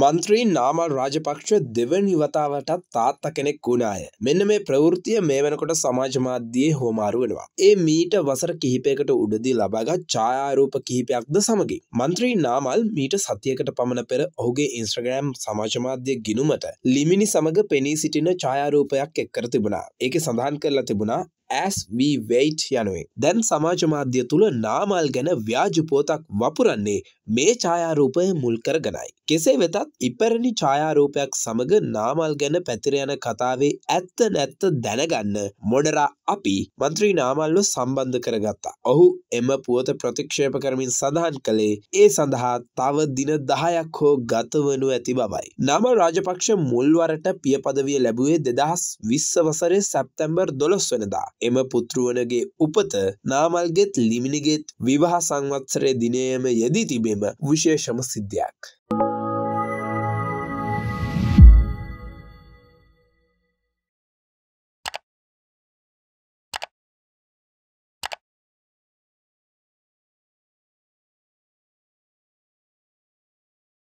මන්ත්‍රී නාමල් රාජපක්ෂ දෙවනි වතාවටත් තාත්ත කෙනෙක් වුණාය. මෙන්න මේ ප්‍රවෘතිය මේ වෙනකොට සමාජ මාධ්‍යයේ හෝමාරු වෙනවා. ඒ මීට වසර කිහිපයකට උඩදී ලබාගත් ඡායාරූප කිහිපයක්ද සමගින් මන්ත්‍රී නාමල් මීට සතියකට පමණ පෙර ඔහුගේ ඉන්ස්ට්‍රග්‍රෑම් සමාජ මාධ්‍ය ගිණුමට ලිමිනි සමග පෙනී සිටින ඡායාරූපයක් එක් කර තිබුණා. ඒකේ සඳහන් කරලා තිබුණා ඇස් වී වෙයිට් යනුවෙන් දැන් සමාජ මාධ්‍ය තුළ නාමල් ගැන ව්‍යාජ පෝතක් වපුරන්නේ මේ ඡායාරූපය මුල් කරගෙනයි. කෙසේ වෙතත් ඉපැරණි ඡායාරූපයක් සමග නාමල් ගැන පැතිර යන කතාවේ ඇත්ත නැත්ත දැනගන්න මොඩරා අපි මන්ත්‍රී නාමල්ව සම්බන්ධ කරගත්තා. ඔහු එම පුවත ප්‍රතික්ෂේප කරමින් සඳහන් කළේ ඒ සඳහා තව දින 10ක් හෝ ගත වනු ඇති බවයි. නම රාජපක්ෂ මුල්වරට පිය පදවිය ලැබුවේ 2020 වසරේ සැප්තැම්බර් 12 වෙනිදා. එම පුත්‍රුවනගේ උපත නාමල්ගෙත් ලිමිනිගෙත් විවාහ සංවත්සරයේ දිනයම යෙදී තිබෙම Bu hoje achamos-se